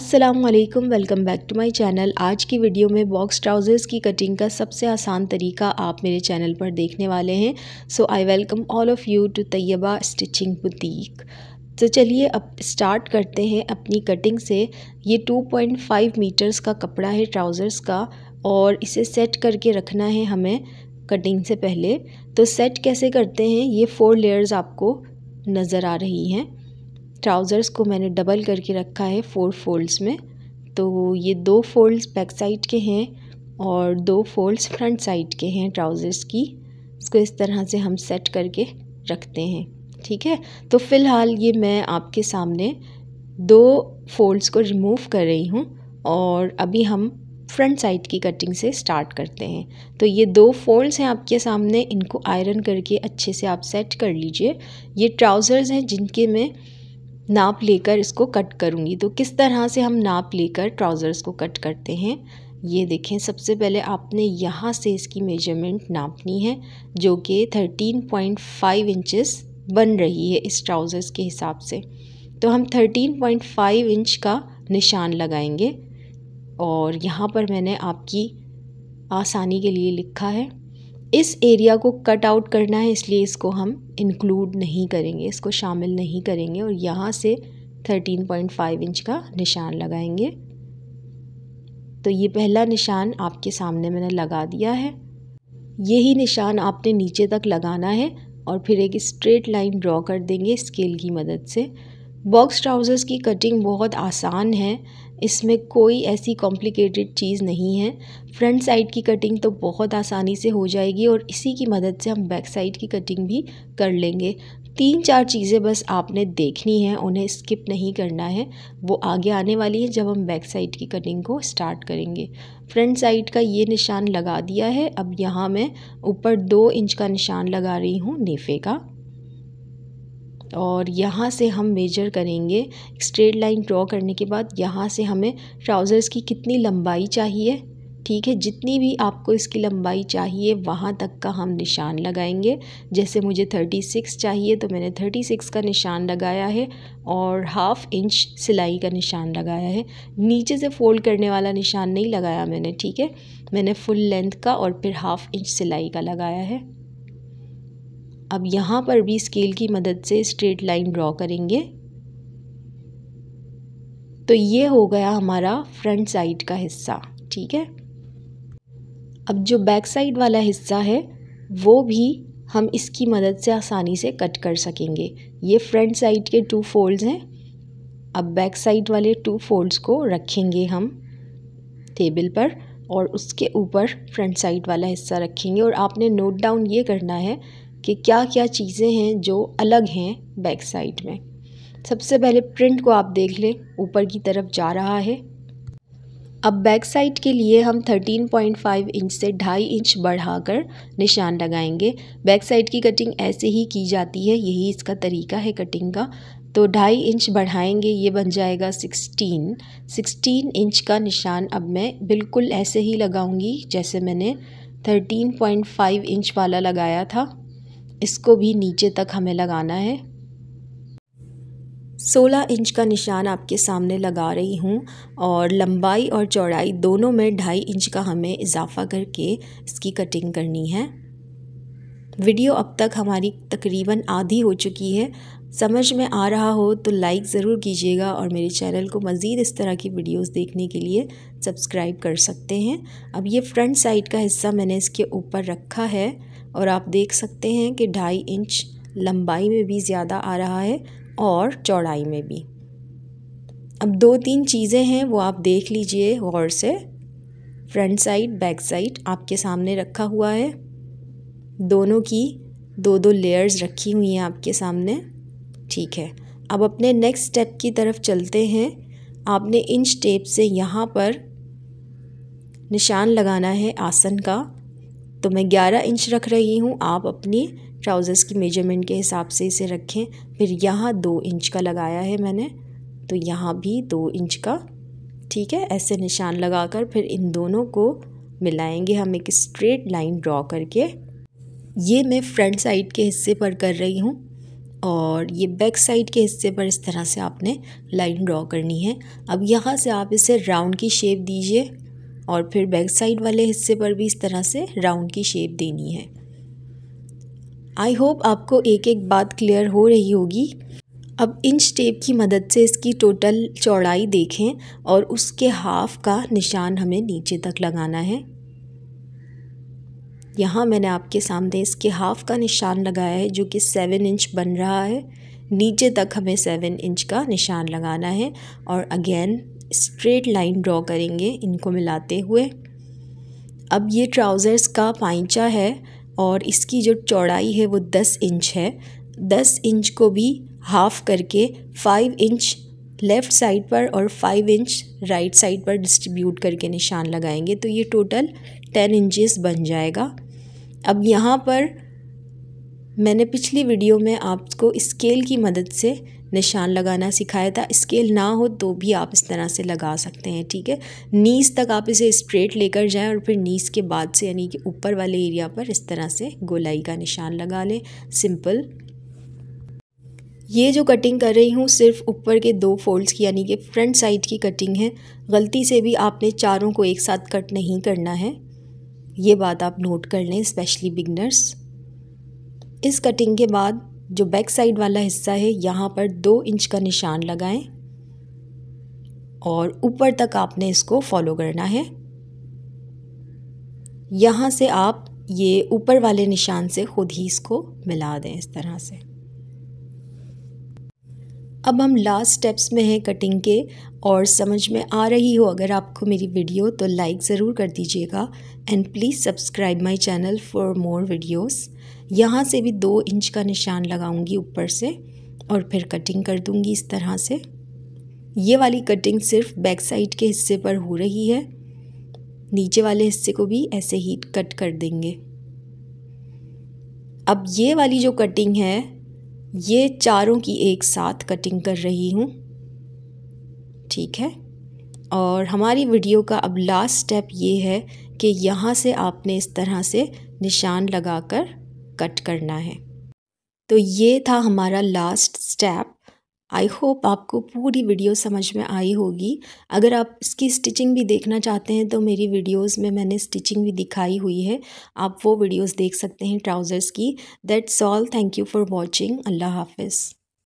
अस्सलाम वालेकुम welcome back to my channel आज की वीडियो में बॉक्स ट्राउज़र्स की कटिंग का सबसे आसान तरीका आप मेरे चैनल पर देखने वाले हैं so I welcome all of you to Tayyaba stitching boutique तो चलिए अब स्टार्ट करते हैं अपनी कटिंग से ये 2.5 मीटर्स का कपड़ा है ट्राउज़र्स का और इसे सेट करके रखना है हमें कटिंग से पहले तो सेट कैसे करते हैं ये फ़ोर लेयर्स आपको नज़र आ रही हैं ट्राउज़र्स को मैंने डबल करके रखा है फोर फोल्ड्स में तो ये दो फोल्ड्स बैक साइड के हैं और दो फोल्ड्स फ्रंट साइड के हैं ट्राउज़र्स की इसको इस तरह से हम सेट करके रखते हैं ठीक है तो फ़िलहाल ये मैं आपके सामने दो फोल्ड्स को रिमूव कर रही हूँ और अभी हम फ्रंट साइड की कटिंग से स्टार्ट करते हैं तो ये दो फोल्ड्स हैं आपके सामने इनको आयरन करके अच्छे से आप सेट कर लीजिए ये ट्राउज़र्स हैं जिनके में नाप लेकर इसको कट करूँगी तो किस तरह से हम नाप लेकर ट्राउज़र्स को कट करते हैं ये देखें सबसे पहले आपने यहाँ से इसकी मेजरमेंट नापनी है जो कि 13.5 इंचज़ बन रही है इस ट्राउज़र्स के हिसाब से तो हम 13.5 इंच का निशान लगाएंगे और यहाँ पर मैंने आपकी आसानी के लिए लिखा है इस एरिया को कट आउट करना है इसलिए इसको हम इंक्लूड नहीं करेंगे इसको शामिल नहीं करेंगे और यहाँ से 13.5 इंच का निशान लगाएंगे तो ये पहला निशान आपके सामने मैंने लगा दिया है यही निशान आपने नीचे तक लगाना है और फिर एक स्ट्रेट लाइन ड्रॉ कर देंगे स्केल की मदद से बॉक्स ट्राउज़र्स की कटिंग बहुत आसान है इसमें कोई ऐसी कॉम्प्लिकेटेड चीज़ नहीं है फ्रंट साइड की कटिंग तो बहुत आसानी से हो जाएगी और इसी की मदद से हम बैक साइड की कटिंग भी कर लेंगे तीन चार चीज़ें बस आपने देखनी है उन्हें स्किप नहीं करना है वो आगे आने वाली है जब हम बैक साइड की कटिंग को स्टार्ट करेंगे फ्रंट साइड का ये निशान लगा दिया है अब यहाँ मैं ऊपर दो इंच का निशान लगा रही हूँ नेफ़े का और यहाँ से हम मेजर करेंगे स्ट्रेट लाइन ड्रॉ करने के बाद यहाँ से हमें ट्राउज़र्स की कितनी लंबाई चाहिए ठीक है जितनी भी आपको इसकी लंबाई चाहिए वहाँ तक का हम निशान लगाएंगे जैसे मुझे थर्टी सिक्स चाहिए तो मैंने थर्टी सिक्स का निशान लगाया है और हाफ़ इंच सिलाई का निशान लगाया है नीचे से फ़ोल्ड करने वाला निशान नहीं लगाया मैंने ठीक है मैंने फुल लेंथ का और फिर हाफ़ इंच सिलाई का लगाया है अब यहाँ पर भी स्केल की मदद से स्ट्रेट लाइन ड्रॉ करेंगे तो ये हो गया हमारा फ्रंट साइड का हिस्सा ठीक है अब जो बैक साइड वाला हिस्सा है वो भी हम इसकी मदद से आसानी से कट कर सकेंगे ये फ्रंट साइड के टू फोल्ड्स हैं अब बैक साइड वाले टू फोल्ड्स को रखेंगे हम टेबल पर और उसके ऊपर फ्रंट साइड वाला हिस्सा रखेंगे और आपने नोट डाउन ये करना है कि क्या क्या चीज़ें हैं जो अलग हैं बैक साइड में सबसे पहले प्रिंट को आप देख लें ऊपर की तरफ जा रहा है अब बैक साइड के लिए हम 13.5 इंच से ढाई इंच बढ़ाकर निशान लगाएंगे बैक साइड की कटिंग ऐसे ही की जाती है यही इसका तरीका है कटिंग का तो ढाई इंच बढ़ाएंगे ये बन जाएगा 16 16 इंच का निशान अब मैं बिल्कुल ऐसे ही लगाऊंगी जैसे मैंने 13.5 इंच वाला लगाया था इसको भी नीचे तक हमें लगाना है 16 इंच का निशान आपके सामने लगा रही हूँ और लंबाई और चौड़ाई दोनों में ढाई इंच का हमें इजाफ़ा करके इसकी कटिंग करनी है वीडियो अब तक हमारी तकरीबन आधी हो चुकी है समझ में आ रहा हो तो लाइक ज़रूर कीजिएगा और मेरे चैनल को मज़ीद इस तरह की वीडियोस देखने के लिए सब्सक्राइब कर सकते हैं अब ये फ्रंट साइड का हिस्सा मैंने इसके ऊपर रखा है और आप देख सकते हैं कि ढाई इंच लंबाई में भी ज़्यादा आ रहा है और चौड़ाई में भी अब दो तीन चीज़ें हैं वो आप देख लीजिए गौर से फ्रंट साइड बैक साइड आपके सामने रखा हुआ है दोनों की दो दो लेयर्स रखी हुई हैं आपके सामने ठीक है अब अपने नेक्स्ट स्टेप की तरफ चलते हैं आपने इंच टेप से यहाँ पर निशान लगाना है आसन का तो मैं 11 इंच रख रही हूँ आप अपनी ट्राउज़र्स की मेजरमेंट के हिसाब से इसे रखें फिर यहाँ दो इंच का लगाया है मैंने तो यहाँ भी दो इंच का ठीक है ऐसे निशान लगाकर फिर इन दोनों को मिलाएंगे हम एक स्ट्रेट लाइन ड्रॉ करके ये मैं फ्रंट साइड के हिस्से पर कर रही हूँ और ये बैक साइड के हिस्से पर इस तरह से आपने लाइन ड्रॉ करनी है अब यहाँ से आप इसे राउंड की शेप दीजिए और फिर बैक साइड वाले हिस्से पर भी इस तरह से राउंड की शेप देनी है आई होप आपको एक एक बात क्लियर हो रही होगी अब इंच टेप की मदद से इसकी टोटल चौड़ाई देखें और उसके हाफ का निशान हमें नीचे तक लगाना है यहाँ मैंने आपके सामने इसके हाफ का निशान लगाया है जो कि सेवन इंच बन रहा है नीचे तक हमें सेवन इंच का निशान लगाना है और अगेन स्ट्रेट लाइन ड्रॉ करेंगे इनको मिलाते हुए अब ये ट्राउज़र्स का पाइचा है और इसकी जो चौड़ाई है वो दस इंच है दस इंच को भी हाफ़ करके फ़ाइव इंच लेफ़्ट साइड पर और फाइव इंच राइट साइड पर डिस्ट्रीब्यूट करके निशान लगाएंगे तो ये टोटल टेन इंचेस बन जाएगा अब यहाँ पर मैंने पिछली वीडियो में आपको स्केल की मदद से निशान लगाना सिखाया था स्केल ना हो तो भी आप इस तरह से लगा सकते हैं ठीक है नीस तक आप इसे स्ट्रेट लेकर जाएं और फिर नीस के बाद से यानी कि ऊपर वाले एरिया पर इस तरह से गोलाई का निशान लगा लें सिंपल ये जो कटिंग कर रही हूँ सिर्फ ऊपर के दो फोल्ड्स की यानी कि फ्रंट साइड की कटिंग है गलती से भी आपने चारों को एक साथ कट नहीं करना है ये बात आप नोट कर लें स्पेशली बिगनर्स इस कटिंग के बाद जो बैक साइड वाला हिस्सा है यहाँ पर दो इंच का निशान लगाएं और ऊपर तक आपने इसको फॉलो करना है यहाँ से आप ये ऊपर वाले निशान से खुद ही इसको मिला दें इस तरह से अब हम लास्ट स्टेप्स में हैं कटिंग के और समझ में आ रही हो अगर आपको मेरी वीडियो तो लाइक ज़रूर कर दीजिएगा and please subscribe my channel for more videos यहाँ से भी दो इंच का निशान लगाऊंगी ऊपर से और फिर कटिंग कर दूंगी इस तरह से ये वाली कटिंग सिर्फ बैक साइड के हिस्से पर हो रही है नीचे वाले हिस्से को भी ऐसे ही कट कर देंगे अब ये वाली जो कटिंग है ये चारों की एक साथ कटिंग कर रही हूँ ठीक है और हमारी वीडियो का अब लास्ट स्टेप ये है कि यहाँ से आपने इस तरह से निशान लगाकर कट करना है तो ये था हमारा लास्ट स्टेप आई होप आपको पूरी वीडियो समझ में आई होगी अगर आप इसकी स्टिचिंग भी देखना चाहते हैं तो मेरी वीडियोस में मैंने स्टिचिंग भी दिखाई हुई है आप वो वीडियोस देख सकते हैं ट्राउज़र्स की that's all thank you for watching अल्लाह हाफिज़